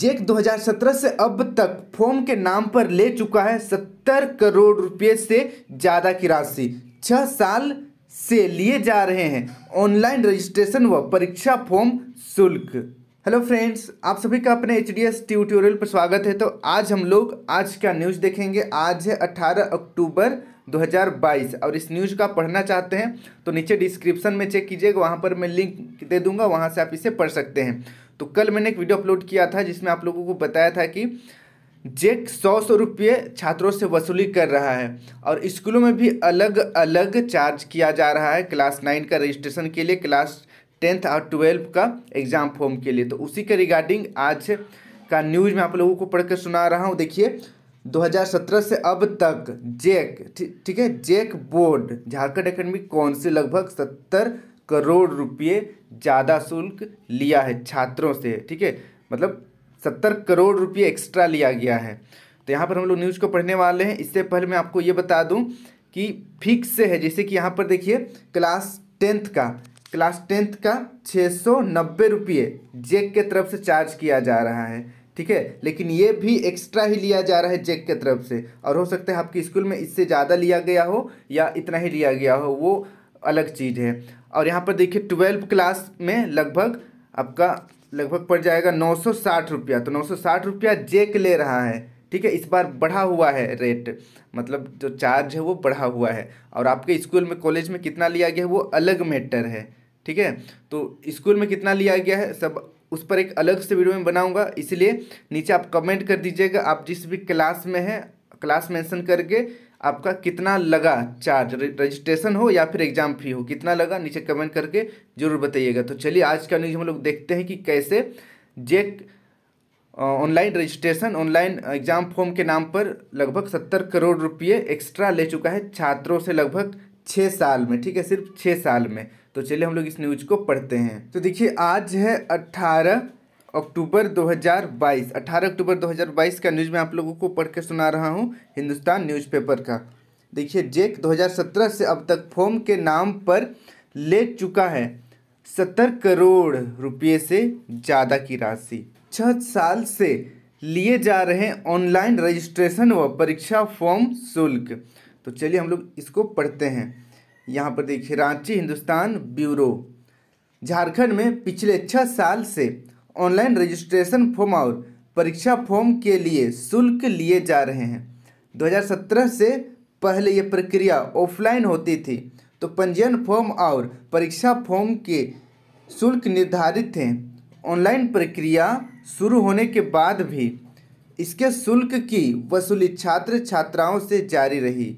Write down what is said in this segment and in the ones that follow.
जेक 2017 से अब तक फोम के नाम पर ले चुका है 70 करोड़ रुपए से ज़्यादा की राशि छः साल से लिए जा रहे हैं ऑनलाइन रजिस्ट्रेशन व परीक्षा फॉर्म शुल्क हेलो फ्रेंड्स आप सभी का अपने एच डी एस ट्यूटोरियल पर स्वागत है तो आज हम लोग आज का न्यूज़ देखेंगे आज है 18 अक्टूबर 2022 और इस न्यूज़ का पढ़ना चाहते हैं तो नीचे डिस्क्रिप्शन में चेक कीजिएगा वहाँ पर मैं लिंक दे दूंगा वहाँ से आप इसे पढ़ सकते हैं तो कल मैंने एक वीडियो अपलोड किया था जिसमें आप लोगों को बताया था कि जेक सौ सौ रुपये छात्रों से वसूली कर रहा है और स्कूलों में भी अलग अलग चार्ज किया जा रहा है क्लास नाइन का रजिस्ट्रेशन के लिए क्लास टेंथ और ट्वेल्व का एग्ज़ाम फॉर्म के लिए तो उसी के रिगार्डिंग आज का न्यूज़ में आप लोगों को पढ़कर सुना रहा हूँ देखिए 2017 से अब तक जेक ठीक थी, है JAC board Jharkhand academic council लगभग सत्तर करोड़ रुपये ज़्यादा शुल्क लिया है छात्रों से ठीक है मतलब सत्तर करोड़ रुपये एक्स्ट्रा लिया गया है तो यहाँ पर हम लोग न्यूज़ को पढ़ने वाले हैं इससे पहले मैं आपको ये बता दूँ कि फिक्स से है जैसे कि यहाँ पर देखिए क्लास टेंथ का क्लास टेंथ का छः सौ नब्बे रुपये जेक के तरफ से चार्ज किया जा रहा है ठीक है लेकिन ये भी एक्स्ट्रा ही लिया जा रहा है जेक के तरफ से और हो सकता है आपके स्कूल में इससे ज़्यादा लिया गया हो या इतना ही लिया गया हो वो अलग चीज़ है और यहाँ पर देखिए ट्वेल्व क्लास में लगभग आपका लगभग पड़ जाएगा नौ सौ साठ रुपया तो नौ सौ साठ रुपया जेक ले रहा है ठीक है इस बार बढ़ा हुआ है रेट मतलब जो चार्ज है वो बढ़ा हुआ है और आपके स्कूल में कॉलेज में कितना लिया गया है वो अलग मैटर है ठीक है तो स्कूल में कितना लिया गया है सब उस पर एक अलग से वीडियो में बनाऊंगा इसलिए नीचे आप कमेंट कर दीजिएगा आप जिस भी क्लास में हैं क्लास मेंशन करके आपका कितना लगा चार्ज रजिस्ट्रेशन हो या फिर एग्जाम फी हो कितना लगा नीचे कमेंट करके जरूर बताइएगा तो चलिए आज का न्यूज हम लोग देखते हैं कि कैसे JAC online registration online exam form के नाम पर लगभग सत्तर करोड़ रुपये एक्स्ट्रा ले चुका है छात्रों से लगभग छः साल में ठीक है सिर्फ छः साल में तो चलिए हम लोग इस न्यूज को पढ़ते हैं तो देखिए आज है अट्ठारह अक्टूबर 2022 18 अक्टूबर 2022 का न्यूज़ मैं आप लोगों को पढ़ के सुना रहा हूँ हिंदुस्तान न्यूज़पेपर का देखिए जेक 2017 से अब तक फॉर्म के नाम पर ले चुका है सत्तर करोड़ रुपये से ज़्यादा की राशि छः साल से लिए जा रहे ऑनलाइन रजिस्ट्रेशन व परीक्षा फॉर्म शुल्क तो चलिए हम लोग इसको पढ़ते हैं यहाँ पर देखिए रांची हिंदुस्तान ब्यूरो झारखंड में पिछले छः साल से ऑनलाइन रजिस्ट्रेशन फॉर्म और परीक्षा फॉर्म के लिए शुल्क लिए जा रहे हैं 2017 से पहले ये प्रक्रिया ऑफलाइन होती थी तो पंजीयन फॉर्म और परीक्षा फॉर्म के शुल्क निर्धारित थे ऑनलाइन प्रक्रिया शुरू होने के बाद भी इसके शुल्क की वसूली छात्र छात्राओं से जारी रही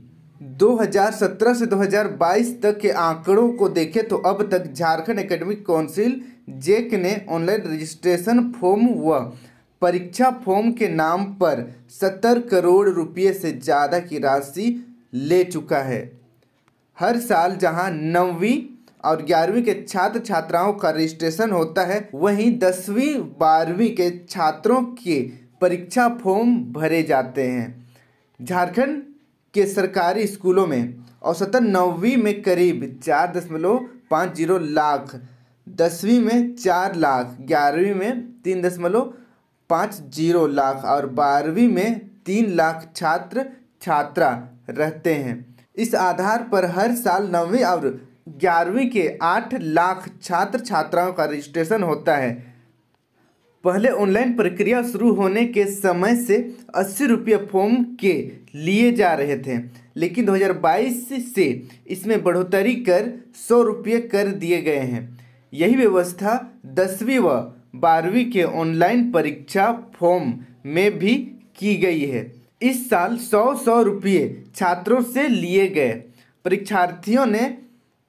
2017 से 2022 तक के आंकड़ों को देखें तो अब तक झारखंड एकेडमिक काउंसिल जेक ने ऑनलाइन रजिस्ट्रेशन फॉर्म व परीक्षा फॉर्म के नाम पर सत्तर करोड़ रुपये से ज़्यादा की राशि ले चुका है हर साल जहां नौवीं और ग्यारहवीं के छात्र छात्राओं का रजिस्ट्रेशन होता है वहीं दसवीं बारहवीं के छात्रों के परीक्षा फॉर्म भरे जाते हैं झारखंड के सरकारी स्कूलों में औसतन नौवीं में करीब चार दशमलव पाँच जीरो लाख दसवीं में चार लाख ग्यारहवीं में तीन दशमलव पाँच जीरो लाख और बारहवीं में तीन लाख छात्र छात्रा रहते हैं इस आधार पर हर साल नौवीं और ग्यारहवीं के आठ लाख छात्र छात्राओं का रजिस्ट्रेशन होता है पहले ऑनलाइन प्रक्रिया शुरू होने के समय से अस्सी रुपये फॉर्म के लिए जा रहे थे लेकिन 2022 से इसमें बढ़ोतरी कर सौ रुपये कर दिए गए हैं यही व्यवस्था दसवीं व बारहवीं के ऑनलाइन परीक्षा फॉर्म में भी की गई है इस साल सौ सौ रुपये छात्रों से लिए गए परीक्षार्थियों ने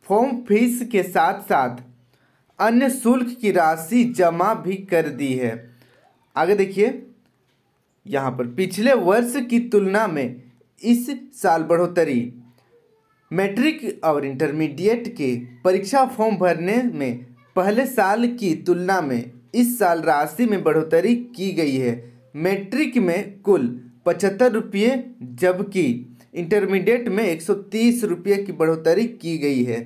फॉर्म फीस के साथ साथ अन्य शुल्क की राशि जमा भी कर दी है आगे देखिए यहाँ पर पिछले वर्ष की तुलना में इस साल बढ़ोतरी मैट्रिक और इंटरमीडिएट के परीक्षा फॉर्म भरने में पहले साल की तुलना में इस साल राशि में बढ़ोतरी की गई है मैट्रिक में कुल पचहत्तर रुपये जबकि इंटरमीडिएट में एक सौ तीस रुपये की बढ़ोतरी की गई है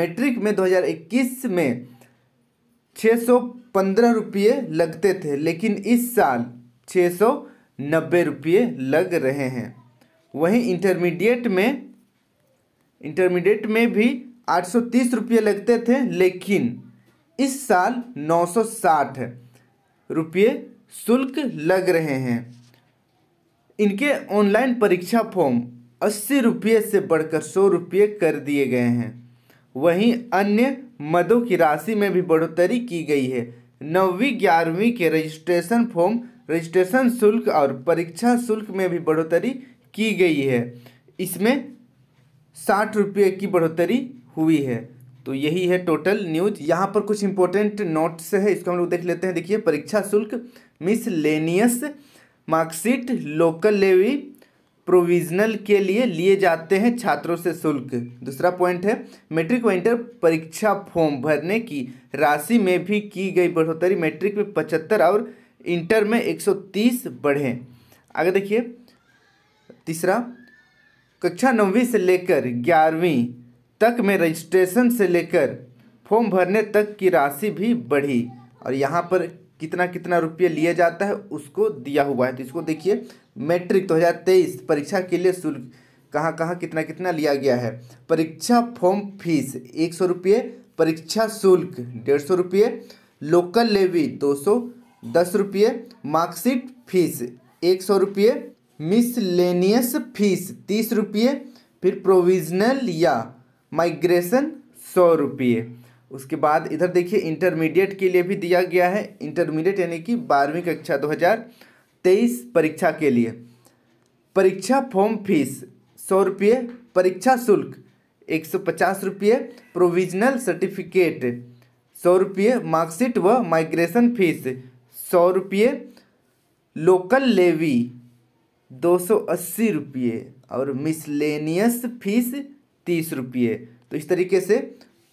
मैट्रिक में 2021 में छः सौ पंद्रह रुपये लगते थे लेकिन इस साल छः सौ नब्बे रुपये लग रहे हैं वहीं इंटरमीडिएट में इंटरमीडिएट में भी आठ सौ तीस रुपये लगते थे लेकिन इस साल 960 रुपये शुल्क लग रहे हैं इनके ऑनलाइन परीक्षा फॉर्म अस्सी रुपये से बढ़कर सौ रुपये कर दिए गए हैं वहीं अन्य मदों की राशि में भी बढ़ोतरी की गई है नौवीं ग्यारहवीं के रजिस्ट्रेशन फॉर्म रजिस्ट्रेशन शुल्क और परीक्षा शुल्क में भी बढ़ोतरी की गई है इसमें साठ रुपये की बढ़ोतरी हुई है तो यही है टोटल न्यूज यहाँ पर कुछ इंपॉर्टेंट नोट्स है इसको हम लोग देख लेते हैं देखिए परीक्षा शुल्क miscellaneous marksheet local levy provisional के लिए लिए जाते हैं छात्रों से शुल्क दूसरा पॉइंट है मैट्रिक व इंटर परीक्षा फॉर्म भरने की राशि में भी की गई बढ़ोतरी मैट्रिक में पचहत्तर और इंटर में एक सौ तीस बढ़े आगे देखिए तीसरा कक्षा नौवीं से लेकर ग्यारहवीं तक में रजिस्ट्रेशन से लेकर फॉर्म भरने तक की राशि भी बढ़ी और यहाँ पर कितना कितना रुपये लिया जाता है उसको दिया हुआ है तो इसको देखिए मैट्रिक दो हज़ार तेईस परीक्षा के लिए शुल्क कहाँ कहाँ कितना कितना लिया गया है परीक्षा फॉर्म फीस एक सौ रुपये परीक्षा शुल्क डेढ़ सौ रुपये लोकल लेवी दो सौ दस रुपये मार्कशीट फीस एक सौ रुपये मिसलेनियस फीस तीस रुपये फिर प्रोविजनल या माइग्रेशन सौ रुपये उसके बाद इधर देखिए इंटरमीडिएट के लिए भी दिया गया है इंटरमीडिएट यानी कि बारहवीं कक्षा दो हज़ार तेईस परीक्षा के लिए परीक्षा फॉर्म फीस सौ रुपये परीक्षा शुल्क एक सौ पचास रुपये प्रोविजनल सर्टिफिकेट सौ रुपये मार्कशीट व माइग्रेशन फीस सौ रुपये लोकल लेवी दो सौ अस्सी रुपये और मिसलेनियस फीस तीस रुपये तो इस तरीके से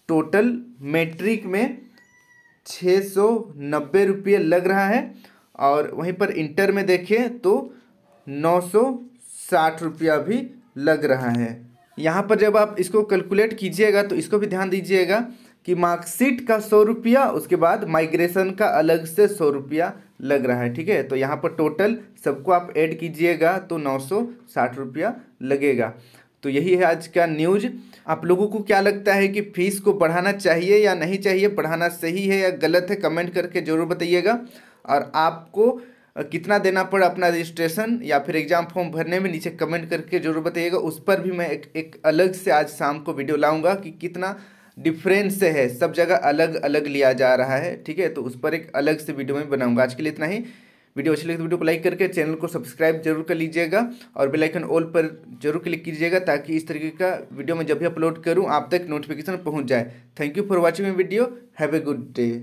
टोटल मैट्रिक में छः सौ नब्बे रुपये लग रहा है और वहीं पर इंटर में देखें तो नौ सौ साठ रुपया भी लग रहा है यहाँ पर जब आप इसको कैलकुलेट कीजिएगा तो इसको भी ध्यान दीजिएगा कि मार्कशीट का सौ रुपया उसके बाद माइग्रेशन का अलग से सौ रुपया लग रहा है ठीक है तो यहाँ पर टोटल सबको आप ऐड कीजिएगा तो नौ सौ साठ रुपया लगेगा तो यही है आज का न्यूज आप लोगों को क्या लगता है कि फीस को बढ़ाना चाहिए या नहीं चाहिए बढ़ाना सही है या गलत है कमेंट करके ज़रूर बताइएगा और आपको कितना देना पड़ा अपना रजिस्ट्रेशन या फिर एग्ज़ाम फॉर्म भरने में नीचे कमेंट करके ज़रूर बताइएगा उस पर भी मैं एक एक अलग से आज शाम को वीडियो लाऊंगा कि कितना डिफरेंस है सब जगह अलग अलग लिया जा रहा है ठीक है तो उस पर एक अलग से वीडियो में बनाऊंगा आज के लिए इतना ही वीडियो अच्छी लगे तो वीडियो को लाइक करके चैनल को सब्सक्राइब जरूर कर लीजिएगा और आइकन ऑल पर जरूर क्लिक कीजिएगा ताकि इस तरीके का वीडियो मैं जब भी अपलोड करूँ आप तक नोटिफिकेशन पहुँच जाए thank you for watching my video have a good day